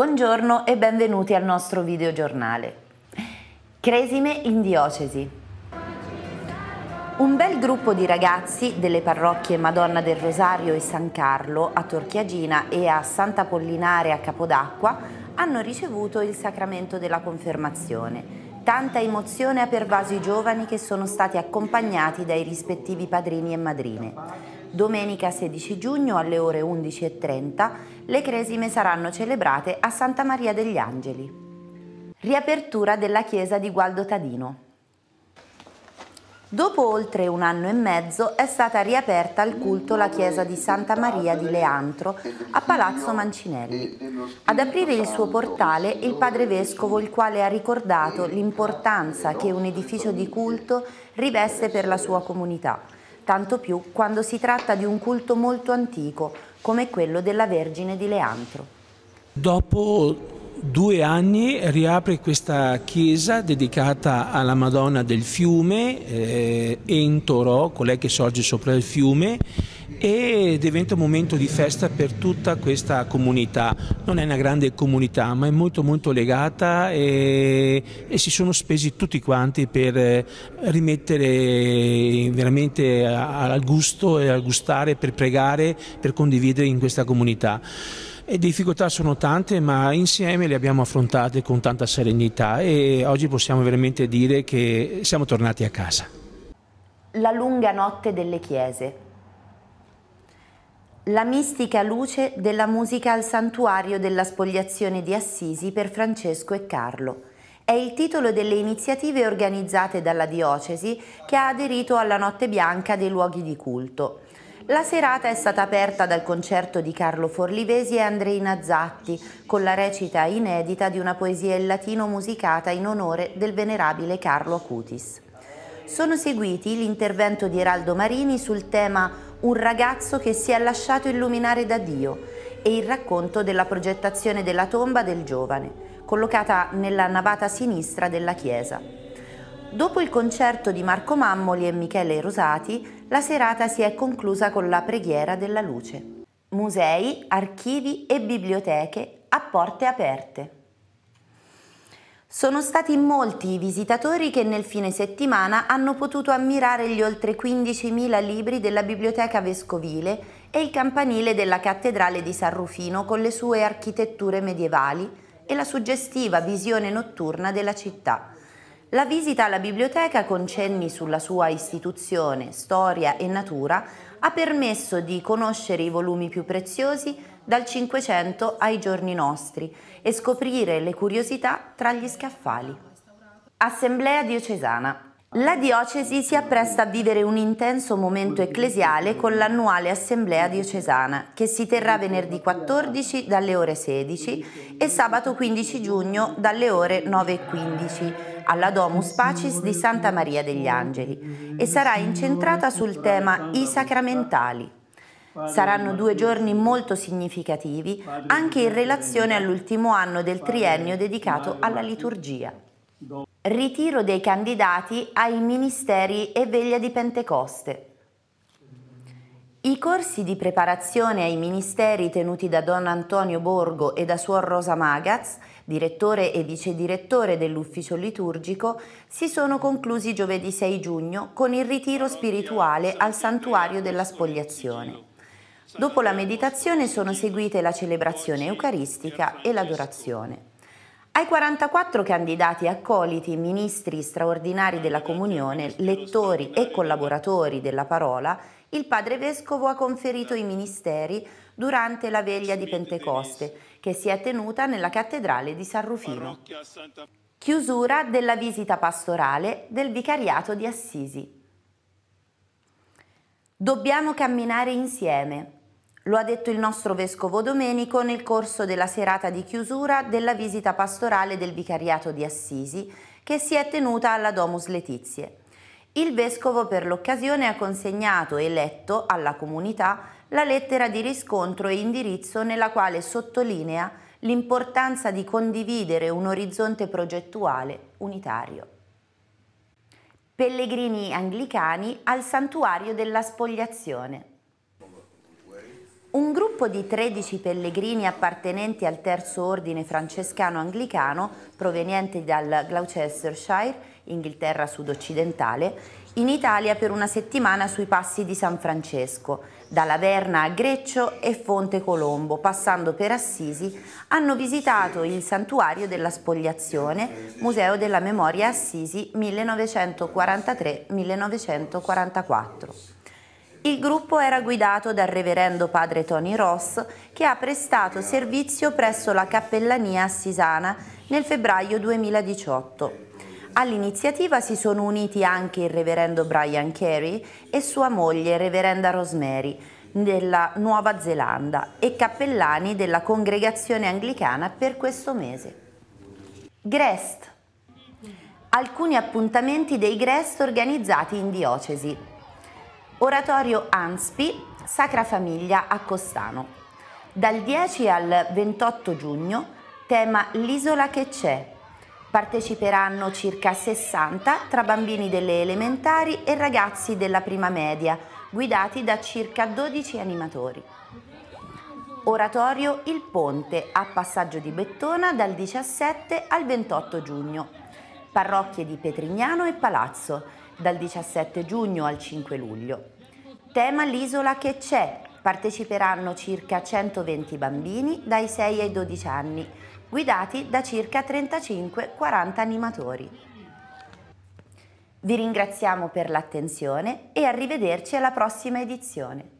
Buongiorno e benvenuti al nostro video giornale. Cresime in diocesi. Un bel gruppo di ragazzi delle parrocchie Madonna del Rosario e San Carlo a Torchiagina e a Santa Pollinare a Capodacqua hanno ricevuto il sacramento della confermazione. Tanta emozione ha pervaso i giovani che sono stati accompagnati dai rispettivi padrini e madrine. Domenica 16 giugno alle ore 11.30 le cresime saranno celebrate a Santa Maria degli Angeli. Riapertura della chiesa di Gualdo Tadino. Dopo oltre un anno e mezzo è stata riaperta al culto la chiesa di Santa Maria di Leantro a Palazzo Mancinelli. Ad aprire il suo portale il padre vescovo il quale ha ricordato l'importanza che un edificio di culto riveste per la sua comunità tanto più quando si tratta di un culto molto antico come quello della Vergine di Leantro. Dopo due anni riapre questa chiesa dedicata alla Madonna del fiume, eh, Entoro, colei che sorge sopra il fiume, e diventa un momento di festa per tutta questa comunità. Non è una grande comunità ma è molto molto legata e, e si sono spesi tutti quanti per eh, rimettere veramente al gusto e al gustare, per pregare, per condividere in questa comunità. Le difficoltà sono tante, ma insieme le abbiamo affrontate con tanta serenità e oggi possiamo veramente dire che siamo tornati a casa. La lunga notte delle chiese, la mistica luce della musica al santuario della spogliazione di Assisi per Francesco e Carlo. È il titolo delle iniziative organizzate dalla diocesi che ha aderito alla Notte Bianca dei luoghi di culto. La serata è stata aperta dal concerto di Carlo Forlivesi e Andreina Zatti, con la recita inedita di una poesia in latino musicata in onore del venerabile Carlo Acutis. Sono seguiti l'intervento di Eraldo Marini sul tema un ragazzo che si è lasciato illuminare da Dio e il racconto della progettazione della tomba del giovane, collocata nella navata sinistra della chiesa. Dopo il concerto di Marco Mammoli e Michele Rosati, la serata si è conclusa con la preghiera della luce. Musei, archivi e biblioteche a porte aperte. Sono stati molti i visitatori che nel fine settimana hanno potuto ammirare gli oltre 15.000 libri della Biblioteca Vescovile e il campanile della Cattedrale di San Rufino con le sue architetture medievali e la suggestiva visione notturna della città. La visita alla biblioteca con cenni sulla sua istituzione, storia e natura ha permesso di conoscere i volumi più preziosi dal Cinquecento ai giorni nostri e scoprire le curiosità tra gli scaffali. Assemblea diocesana. La diocesi si appresta a vivere un intenso momento ecclesiale con l'annuale assemblea diocesana che si terrà venerdì 14 dalle ore 16 e sabato 15 giugno dalle ore 9.15 alla Domus Pacis di Santa Maria degli Angeli e sarà incentrata sul tema I sacramentali. Saranno due giorni molto significativi anche in relazione all'ultimo anno del triennio dedicato alla liturgia. Ritiro dei candidati ai ministeri e veglia di Pentecoste. I corsi di preparazione ai ministeri tenuti da Don Antonio Borgo e da Suor Rosa Magaz, direttore e vicedirettore dell'ufficio liturgico, si sono conclusi giovedì 6 giugno con il ritiro spirituale al santuario della spogliazione. Dopo la meditazione sono seguite la celebrazione eucaristica e l'adorazione. Ai 44 candidati accoliti, ministri straordinari della comunione, lettori e collaboratori della parola, il padre vescovo ha conferito i ministeri durante la veglia di Pentecoste, che si è tenuta nella cattedrale di San Rufino. Chiusura della visita pastorale del vicariato di Assisi. Dobbiamo camminare insieme, lo ha detto il nostro vescovo Domenico nel corso della serata di chiusura della visita pastorale del vicariato di Assisi che si è tenuta alla Domus Letizie. Il vescovo per l'occasione ha consegnato e letto alla comunità la lettera di riscontro e indirizzo nella quale sottolinea l'importanza di condividere un orizzonte progettuale unitario. Pellegrini anglicani al santuario della spogliazione. Un gruppo di 13 pellegrini appartenenti al terzo ordine francescano-anglicano, provenienti dal Gloucestershire, Inghilterra sud-occidentale, in Italia per una settimana sui passi di San Francesco, da Laverna a Greccio e Fonte Colombo, passando per Assisi, hanno visitato il Santuario della Spogliazione, Museo della Memoria Assisi 1943-1944. Il gruppo era guidato dal reverendo padre Tony Ross che ha prestato servizio presso la Cappellania Assisana nel febbraio 2018. All'iniziativa si sono uniti anche il reverendo Brian Carey e sua moglie, reverenda Rosemary, della Nuova Zelanda e cappellani della congregazione anglicana per questo mese. Grest. Alcuni appuntamenti dei Grest organizzati in diocesi. Oratorio Anspi, Sacra Famiglia a Costano. Dal 10 al 28 giugno, tema L'isola che c'è. Parteciperanno circa 60 tra bambini delle elementari e ragazzi della prima media, guidati da circa 12 animatori. Oratorio Il Ponte a Passaggio di Bettona dal 17 al 28 giugno. Parrocchie di Petrignano e Palazzo dal 17 giugno al 5 luglio. Tema L'isola che c'è. Parteciperanno circa 120 bambini dai 6 ai 12 anni, guidati da circa 35-40 animatori. Vi ringraziamo per l'attenzione e arrivederci alla prossima edizione.